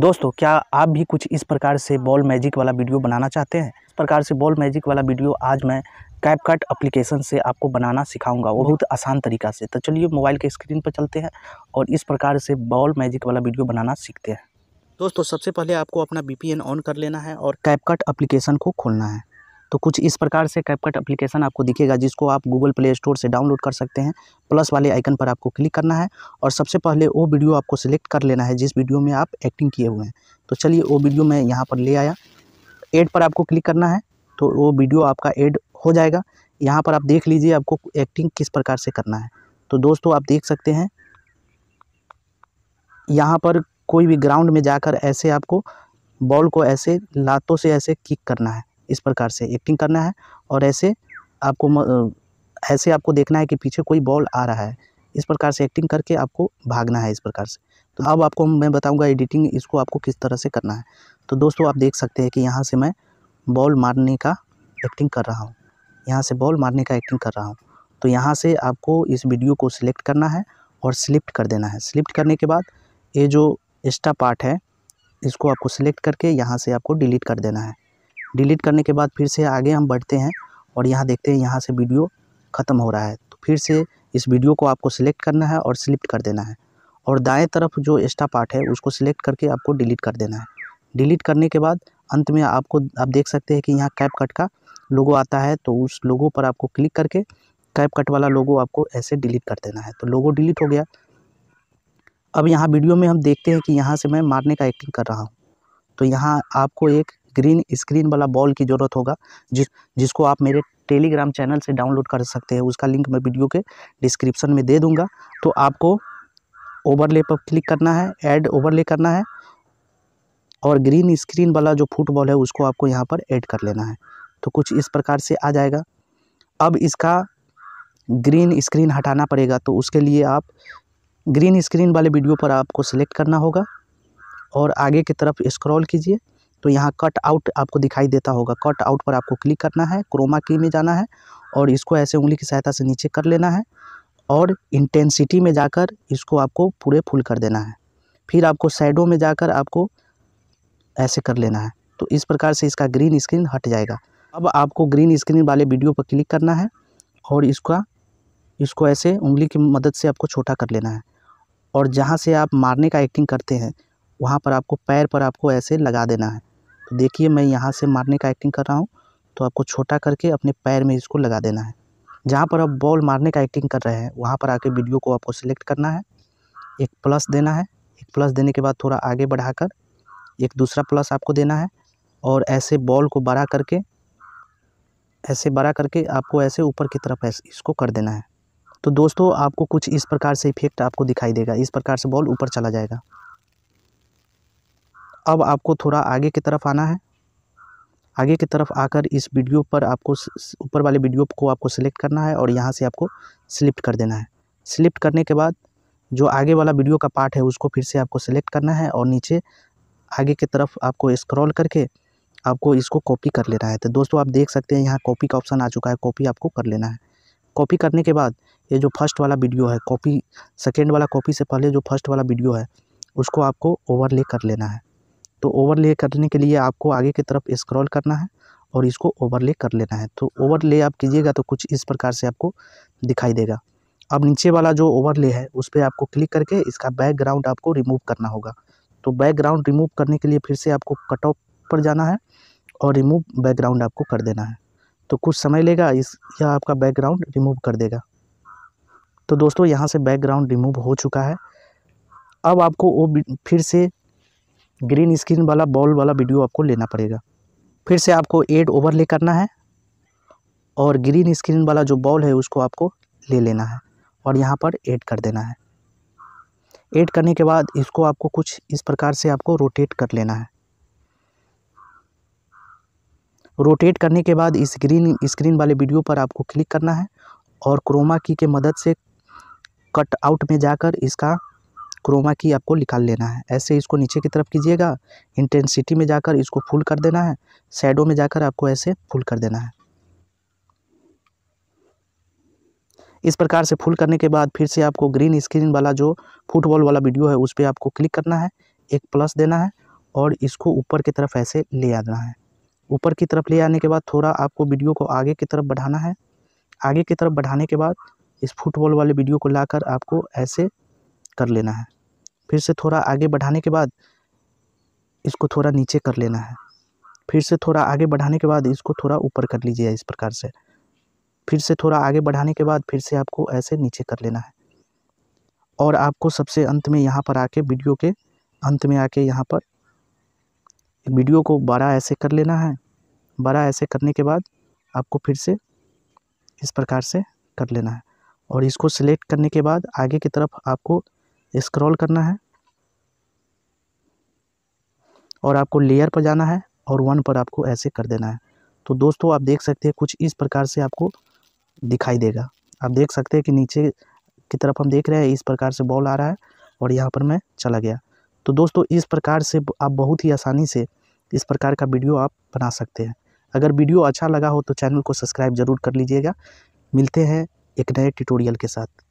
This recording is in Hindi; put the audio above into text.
दोस्तों क्या आप भी कुछ इस प्रकार से बॉल हाँ। मैजिक वाला वीडियो बनाना चाहते हैं इस प्रकार से बॉल मैजिक वाला वीडियो आज मैं कैपकट एप्लीकेशन से आपको बनाना सिखाऊंगा वो बहुत आसान तरीका से तो चलिए मोबाइल के स्क्रीन पर चलते हैं और इस प्रकार से बॉल मैजिक वाला वीडियो बनाना सीखते हैं दोस्तों सबसे पहले आपको अपना बी ऑन कर लेना है और कैपकट अप्लीकेशन को खोलना है तो कुछ इस प्रकार से कैपकट एप्लीकेशन आपको दिखेगा जिसको आप गूगल प्ले स्टोर से डाउनलोड कर सकते हैं प्लस वाले आइकन पर आपको क्लिक करना है और सबसे पहले वो वीडियो आपको सिलेक्ट कर लेना है जिस वीडियो में आप एक्टिंग किए हुए हैं तो चलिए वो वीडियो मैं यहाँ पर ले आया एड पर आपको क्लिक करना है तो वो वीडियो आपका एड हो जाएगा यहाँ पर आप देख लीजिए आपको एक्टिंग किस प्रकार से करना है तो दोस्तों आप देख सकते हैं यहाँ पर कोई भी ग्राउंड में जाकर ऐसे आपको बॉल को ऐसे लातों से ऐसे किक करना है इस प्रकार से एक्टिंग करना है और ऐसे आपको ऐसे आपको देखना है कि पीछे कोई बॉल आ रहा है इस प्रकार से एक्टिंग करके आपको भागना है इस प्रकार से तो अब आपको मैं बताऊंगा एडिटिंग इसको आपको किस तरह से करना है तो दोस्तों आप देख सकते हैं कि यहाँ से मैं बॉल मारने का एक्टिंग कर रहा हूँ यहाँ से बॉल मारने का एक्टिंग कर रहा हूँ तो यहाँ से आपको इस वीडियो को सिलेक्ट करना है और स्लिप्ट कर देना है स्लिप्ट करने के बाद ये जो एक्स्ट्रा पार्ट है इसको आपको सिलेक्ट करके यहाँ से आपको डिलीट कर देना है डिलीट करने के बाद फिर से आगे हम बढ़ते हैं और यहाँ देखते हैं यहाँ से वीडियो ख़त्म हो रहा है तो फिर से इस वीडियो को आपको सिलेक्ट करना है और सिलेक्ट कर देना है और दाएं तरफ जो एक्स्ट्रा पार्ट है उसको सिलेक्ट करके आपको डिलीट कर देना है डिलीट करने के बाद अंत में आपको आप देख सकते हैं कि यहाँ कैप कट का लोगो आता है तो उस लोगो पर आपको क्लिक करके कैप कट वाला लोगो आपको ऐसे डिलीट कर देना है तो लोगो डिलीट हो गया अब यहाँ वीडियो में हम देखते हैं कि यहाँ से मैं मारने का एक्टिंग कर रहा हूँ तो यहाँ आपको एक ग्रीन स्क्रीन वाला बॉल की ज़रूरत होगा जिस जिसको आप मेरे टेलीग्राम चैनल से डाउनलोड कर सकते हैं उसका लिंक मैं वीडियो के डिस्क्रिप्शन में दे दूँगा तो आपको ओवरले पर क्लिक करना है ऐड ओवरले करना है और ग्रीन स्क्रीन वाला जो फुटबॉल है उसको आपको यहाँ पर ऐड कर लेना है तो कुछ इस प्रकार से आ जाएगा अब इसका ग्रीन स्क्रीन हटाना पड़ेगा तो उसके लिए आप ग्रीन स्क्रीन वाले वीडियो पर आपको सेलेक्ट करना होगा और आगे की तरफ स्क्रॉल कीजिए तो यहाँ कट आउट आपको दिखाई देता होगा कट आउट पर आपको क्लिक करना है क्रोमा की में जाना है और इसको ऐसे उंगली की सहायता से नीचे कर लेना है और इंटेंसिटी में जाकर इसको आपको पूरे फुल कर देना है फिर आपको साइडों में जाकर आपको ऐसे कर लेना है तो इस प्रकार से इसका ग्रीन स्क्रीन हट जाएगा अब आपको ग्रीन स्क्रीन वाले वीडियो पर क्लिक करना है और इसका इसको ऐसे उंगली की मदद से आपको छोटा कर लेना है और जहाँ से आप मारने का एक्टिंग करते हैं वहाँ पर आपको पैर पर आपको ऐसे लगा देना है तो देखिए मैं यहाँ से मारने का एक्टिंग कर रहा हूँ तो आपको छोटा करके अपने पैर में इसको लगा देना है जहाँ पर आप बॉल मारने का एक्टिंग कर रहे हैं वहाँ पर आके वीडियो को आपको सिलेक्ट करना है एक प्लस देना है एक प्लस देने के बाद थोड़ा आगे बढ़ाकर एक दूसरा प्लस आपको देना है और ऐसे बॉल को बड़ा करके ऐसे बड़ा करके आपको ऐसे ऊपर की तरफ ऐसे इसको कर देना है तो दोस्तों आपको कुछ इस प्रकार से इफेक्ट आपको दिखाई देगा इस प्रकार से बॉल ऊपर चला जाएगा अब आपको थोड़ा आगे की तरफ आना है आगे की तरफ आकर इस वीडियो पर आपको ऊपर वाले वीडियो को आपको सिलेक्ट करना है और यहाँ से आपको सिलेक्ट कर देना है सिलेक्ट करने के बाद जो आगे वाला वीडियो का पार्ट है उसको फिर से आपको सिलेक्ट करना है और नीचे आगे की तरफ आपको स्क्रॉल करके आपको इसको कॉपी कर लेना है तो दोस्तों आप देख सकते हैं यहाँ कॉपी का ऑप्शन आ चुका है कॉपी आपको कर लेना है कॉपी करने के बाद ये जो फर्स्ट वाला वीडियो है कॉपी सेकेंड वाला कॉपी से पहले जो फर्स्ट वाला वीडियो है उसको आपको ओवरले कर लेना है तो ओवरले करने के लिए आपको आगे की तरफ स्क्रॉल करना है और इसको ओवरले कर लेना है तो ओवरले हाँ। आप कीजिएगा तो कुछ इस प्रकार से आपको दिखाई देगा अब नीचे वाला जो ओवरले है उस पर आपको क्लिक करके इसका बैकग्राउंड आपको रिमूव करना होगा तो बैकग्राउंड रिमूव करने के लिए फिर से आपको कट ऑफ पर जाना है और रिमूव बैकग्राउंड आपको कर देना है तो कुछ समय लेगा इस यह आपका बैकग्राउंड रिमूव कर देगा तो दोस्तों यहाँ से बैकग्राउंड रिमूव हो चुका है अब आपको वो फिर से ग्रीन स्क्रीन वाला बॉल वाला वीडियो आपको लेना पड़ेगा फिर से आपको एड ओवरले करना है और ग्रीन स्क्रीन वाला जो बॉल है उसको आपको ले लेना है और यहाँ पर ऐड कर देना है ऐड करने के बाद इसको आपको कुछ इस प्रकार से आपको रोटेट कर लेना है रोटेट करने के बाद इस ग्रीन स्क्रीन वाले वीडियो पर आपको क्लिक करना है और क्रोमा की के मदद से कट आउट में जाकर इसका क्रोमा की आपको निकाल लेना है ऐसे इसको नीचे की तरफ कीजिएगा इंटेंसिटी में जाकर इसको फुल कर देना है शेडो में जाकर आपको ऐसे फुल कर देना है इस प्रकार से फुल करने के बाद फिर से आपको ग्रीन स्क्रीन वाला जो फुटबॉल वाला वीडियो है उस पर आपको क्लिक करना है एक प्लस देना है और इसको ऊपर की तरफ ऐसे ले आना है ऊपर की तरफ ले आने के बाद थोड़ा आपको वीडियो को आगे की तरफ बढ़ाना है आगे की तरफ बढ़ाने के बाद इस फुटबॉल वाले वीडियो को लाकर आपको ऐसे कर लेना है फिर से थोड़ा आगे बढ़ाने के बाद इसको थोड़ा नीचे कर लेना है फिर से थोड़ा आगे बढ़ाने के बाद इसको थोड़ा ऊपर कर लीजिए इस प्रकार से फिर से थोड़ा आगे बढ़ाने के बाद फिर से आपको ऐसे नीचे कर लेना है और आपको सबसे अंत में यहाँ पर आके वीडियो के अंत में आके यहाँ पर वीडियो को बड़ा ऐसे कर लेना है बड़ा ऐसे करने के बाद आपको फिर से इस प्रकार से कर लेना है और इसको सिलेक्ट करने के बाद आगे की तरफ आपको स्क्रॉल करना है और आपको लेयर पर जाना है और वन पर आपको ऐसे कर देना है तो दोस्तों आप देख सकते हैं कुछ इस प्रकार से आपको दिखाई देगा आप देख सकते हैं कि नीचे की तरफ हम देख रहे हैं इस प्रकार से बॉल आ रहा है और यहाँ पर मैं चला गया तो दोस्तों इस प्रकार से आप बहुत ही आसानी से इस प्रकार का वीडियो आप बना सकते हैं अगर वीडियो अच्छा लगा हो तो चैनल को सब्सक्राइब जरूर कर लीजिएगा मिलते हैं एक नए ट्यूटोरियल के साथ